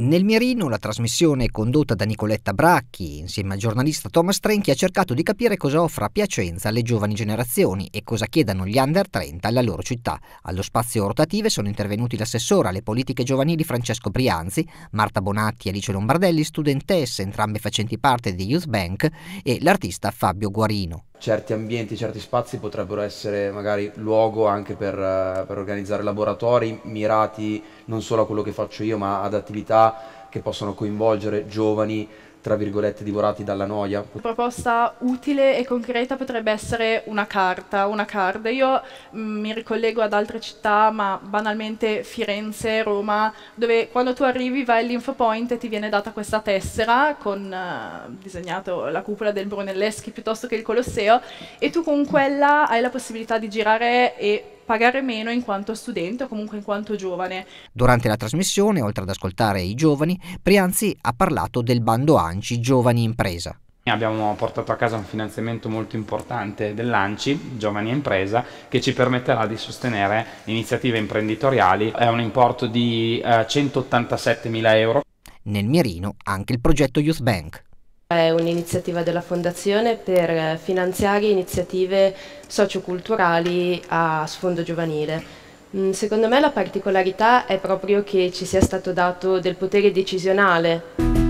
Nel Mierino, la trasmissione condotta da Nicoletta Bracchi insieme al giornalista Thomas Trenchi ha cercato di capire cosa offra Piacenza alle giovani generazioni e cosa chiedano gli under 30 alla loro città. Allo spazio rotative sono intervenuti l'assessore alle politiche giovanili Francesco Brianzi, Marta Bonatti e Alice Lombardelli, studentesse entrambe facenti parte di Youth Bank, e l'artista Fabio Guarino certi ambienti, certi spazi potrebbero essere magari luogo anche per, eh, per, organizzare laboratori mirati non solo a quello che faccio io, ma ad attività che possono coinvolgere giovani tra virgolette, divorati dalla noia. Una Proposta utile e concreta potrebbe essere una carta, una card. Io mh, mm, mi ricollego ad altre città, ma banalmente Firenze, Roma, dove quando tu arrivi vai all'infopoint e ti viene data questa tessera con eh, disegnato la cupola del Brunelleschi piuttosto che il Colosseo e tu con quella hai la possibilità di girare e pagare meno in quanto studente o comunque in quanto giovane. Durante la trasmissione, oltre ad ascoltare i giovani, Prianzi ha parlato del bando ANCI Giovani Impresa. Abbiamo portato a casa un finanziamento molto importante dell'ANCI, Giovani Impresa, che ci permetterà di sostenere iniziative imprenditoriali. È un importo di 187 eh, mila euro. Nel mirino anche il progetto Youth Bank. È un'iniziativa della Fondazione per eh, finanziare iniziative socioculturali a sfondo giovanile. Mm, secondo me la particolarità è proprio che ci sia stato dato del potere decisionale.